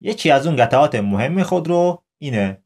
یکی از اون قطعات مهم خود رو اینه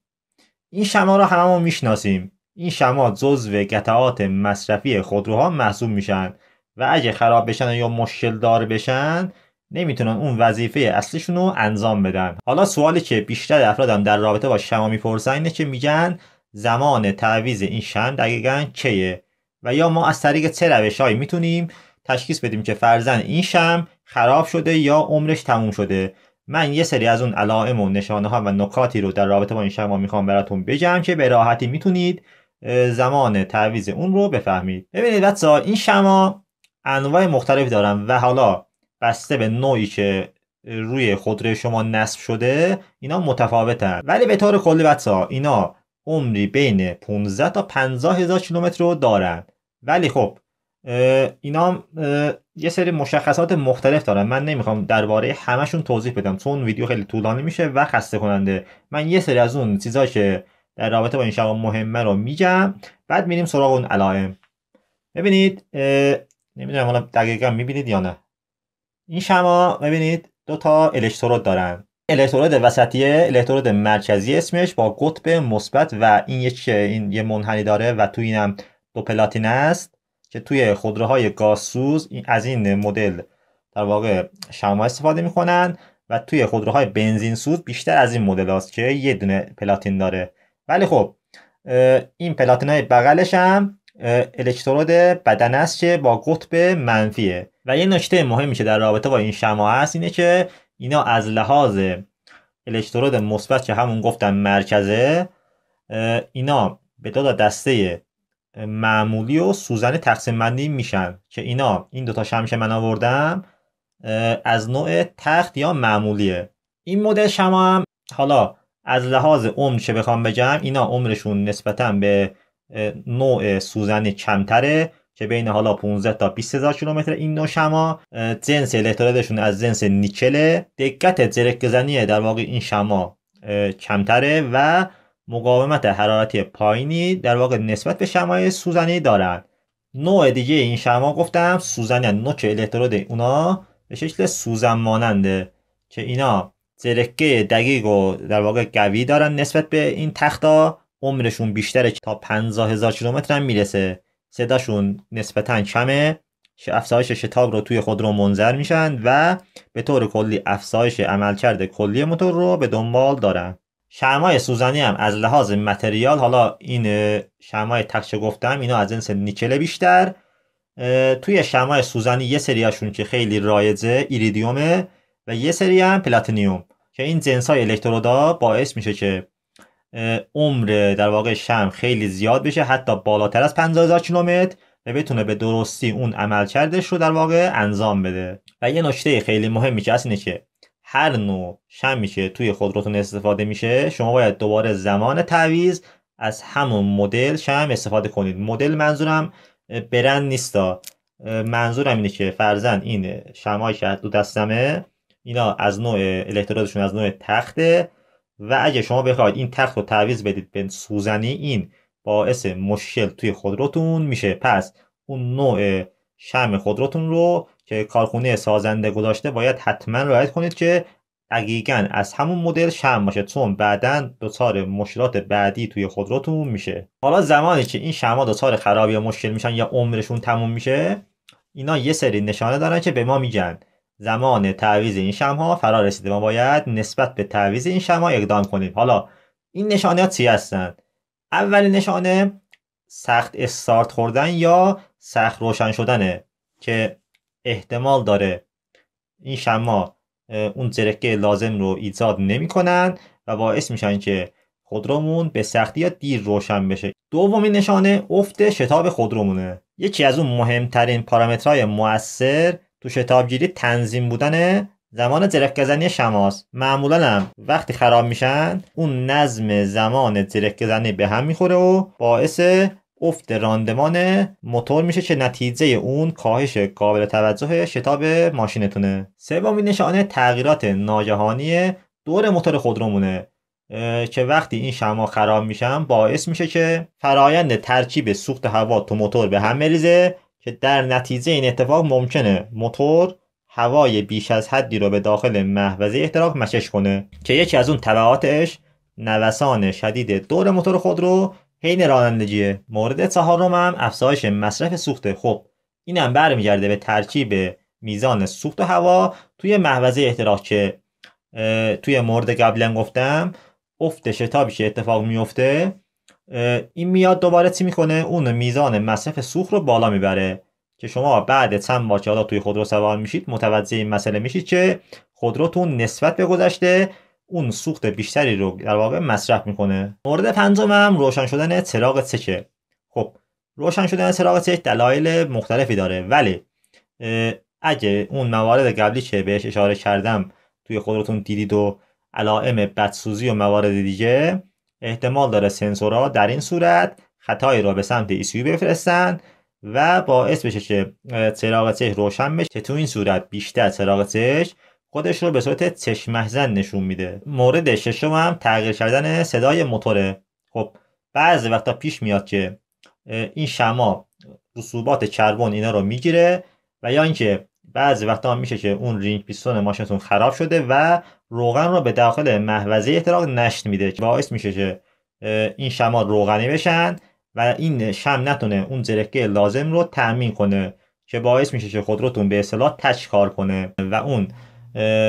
این شما را هممون میشناسیم این شما جزو قطعات مصرفی خودروها محسوب میشن و اگه خراب بشن یا مشکل دار بشن نمیتونن اون وظیفه اصلیشون رو انجام بدن حالا سوالی که بیشتر افرادم در رابطه با شما میپرسن اینه که میگن زمان تعویض این شم دقیقا چیه و یا ما از طریق چه روشهایی میتونیم تشخیص بدیم که فرزن این شم خراب شده یا عمرش تموم شده من یه سری از اون علائم و نشانه ها و نکاتی رو در رابطه با این شما میخوام براتون بگم که به راحتی میتونید زمان تعویز اون رو بفهمید ببینید بچه‌ها این شما انواع مختلف دارن و حالا بسته به نوعی که روی خودروی شما نصب شده اینا متفاوتن ولی به طور کلی بچه‌ها اینا عمری بین 15 تا 50 هزار کیلومتر رو دارن ولی خب اینا هم یه سری مشخصات مختلف دارن من نمیخوام درباره همشون توضیح بدم چون ویدیو خیلی طولانی میشه و خسته کننده من یه سری از اون چیزا که در رابطه با این شبا مهمه رو میگم بعد میریم سراغ اون علائم ببینید نمیدونم حالا دقیقا میبینید یا نه این شما ببینید دو تا الکترود دارن الکترود وسطیه الکترود مرکزی اسمش با قطب مثبت و این یک این یه منحنی داره و تو اینم دو پلاتین است که توی خودروهای گازسوز از این مدل در واقع شما استفاده میکنن و توی خودروهای بنزین سوز بیشتر از این مدل است که یه دونه پلاتین داره ولی خب این پلاتین های بغلش هم الکترود بدن است که با قطب منفیه و یه نکته مهمی که در رابطه با این شما هست اینه که اینا از لحاظ الکترود مثبت که همون گفتم مرکزه اینا به دو دسته معمولی و سوزن تقسیم بندی میشن که اینا این دوتا شم که من آوردم از نوع تخت یا معمولیه این مدل شما هم حالا از لحاظ عمر چه بخوام بگم اینا عمرشون نسبتا به نوع سوزن کمتره که بین حالا 15 تا 20 هزار کیلومتر این نوع شما جنس الکترودشون از جنس نیکله دقت زرکزنی در واقع این شما کمتره و مقاومت حرارتی پایینی در واقع نسبت به شمای سوزنی دارند نوع دیگه این شما گفتم سوزن نچه نوک الکترود اونا به شکل سوزن ماننده که اینا زرکه دقیق و در واقع قوی دارن نسبت به این تختا عمرشون بیشتره تا پنزا هزار کیلومتر هم میرسه صداشون نسبتا کمه افزایش شتاب رو توی خود رو منظر میشن و به طور کلی افزایش عملکرد کلی موتور رو به دنبال دارن شمای سوزنی هم از لحاظ متریال حالا این شمای تکچه گفتم اینا از جنس نیکل بیشتر توی شمای سوزنی یه سریاشون که خیلی رایجه ایریدیومه و یه سری هم پلاتینیوم که این جنس های الکترودا باعث میشه که عمر در واقع شم خیلی زیاد بشه حتی بالاتر از 50000 کیلومتر و بتونه به درستی اون عملکردش رو در واقع انجام بده و یه نشته خیلی مهمی که هست اینه که هر نوع شمی که توی خودروتون استفاده میشه شما باید دوباره زمان تعویض از همون مدل شم استفاده کنید مدل منظورم برند نیستا منظورم اینه که فرزن این شمایی که دو دستمه اینا از نوع الکترودشون از نوع تخته و اگه شما بخواید این تخت رو تعویض بدید به سوزنی این باعث مشکل توی خودروتون میشه پس اون نوع شم خودروتون رو که کارخونه سازنده گذاشته باید حتما رعایت کنید که دقیقا از همون مدل شم باشه چون بعدا دچار مشکلات بعدی توی خودروتون میشه حالا زمانی که این شما دچار خرابی یا مشکل میشن یا عمرشون تموم میشه اینا یه سری نشانه دارن که به ما میگن زمان تعویض این ها فرا رسیده ما باید نسبت به تعویض این شمها اقدام کنیم حالا این نشانه ها چی هستن اولین نشانه سخت استارت خوردن یا سخت روشن شدنه که احتمال داره این شما اون زرکه لازم رو ایجاد نمیکنن و باعث میشن که خودرومون به سختی یا دیر روشن بشه دومین نشانه افت شتاب خودرومونه یکی از اون مهمترین پارامترهای مؤثر تو شتاب شتابگیری تنظیم بودن زمان زنی شماست معمولا وقتی خراب میشن اون نظم زمان زنی به هم میخوره و باعث افت راندمان موتور میشه که نتیجه اون کاهش قابل توجه شتاب ماشینتونه سومین نشانه تغییرات ناگهانی دور موتور مونه که وقتی این شما خراب میشن باعث میشه که فرایند ترکیب سوخت هوا تو موتور به هم بریزه که در نتیجه این اتفاق ممکنه موتور هوای بیش از حدی رو به داخل محوظه احتراق مشش کنه که یکی از اون تبعاتش نوسان شدید دور موتور خود رو حین رانندگی مورد چهارم هم افزایش مصرف سوخت خب اینم برمیگرده به ترکیب میزان سوخت و هوا توی محوزه احتراق که توی مورد قبلا گفتم افت شتابی که اتفاق میفته این میاد دوباره چی میکنه اون میزان مصرف سوخت رو بالا میبره که شما بعد چند بار که حالا توی خودرو سوار میشید متوجه این مسئله میشید که خودروتون نسبت به گذشته اون سوخت بیشتری رو در واقع مصرف میکنه مورد پنجم هم روشن شدن چراغ چکه خب روشن شدن چراغ چک دلایل مختلفی داره ولی اگه اون موارد قبلی که بهش اشاره کردم توی خودتون دیدید و علائم بدسوزی و موارد دیگه احتمال داره سنسورها در این صورت خطایی را به سمت ایسیو بفرستن و باعث بشه که چراغ چک روشن بشه تو این صورت بیشتر چراغ چش خودش رو به صورت چشمحزن نشون میده مورد ششم هم تغییر کردن صدای موتوره خب بعضی وقتا پیش میاد که این شما رسوبات کربن اینا رو میگیره و یا اینکه بعضی وقتا میشه که اون رینگ پیستون ماشینتون خراب شده و روغن رو به داخل محوزه احتراق نشت میده که باعث میشه که این شما روغنی بشن و این شم نتونه اون زرکه لازم رو تأمین کنه که باعث میشه که خودروتون به اصطلاح تچ کار کنه و اون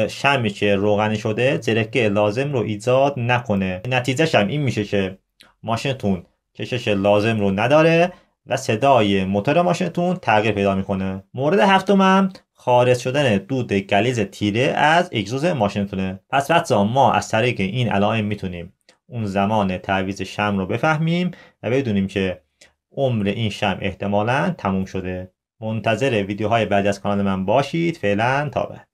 شمی که روغنی شده زرکه لازم رو ایجاد نکنه نتیجه هم این میشه که ماشینتون کشش لازم رو نداره و صدای موتور ماشینتون تغییر پیدا میکنه مورد هفتمم خارج شدن دود گلیز تیره از اگزوز ماشینتونه پس بچه ما از طریق این علائم میتونیم اون زمان تعویض شم رو بفهمیم و بدونیم که عمر این شم احتمالا تموم شده منتظر ویدیوهای بعدی از کانال من باشید فعلا تا بعد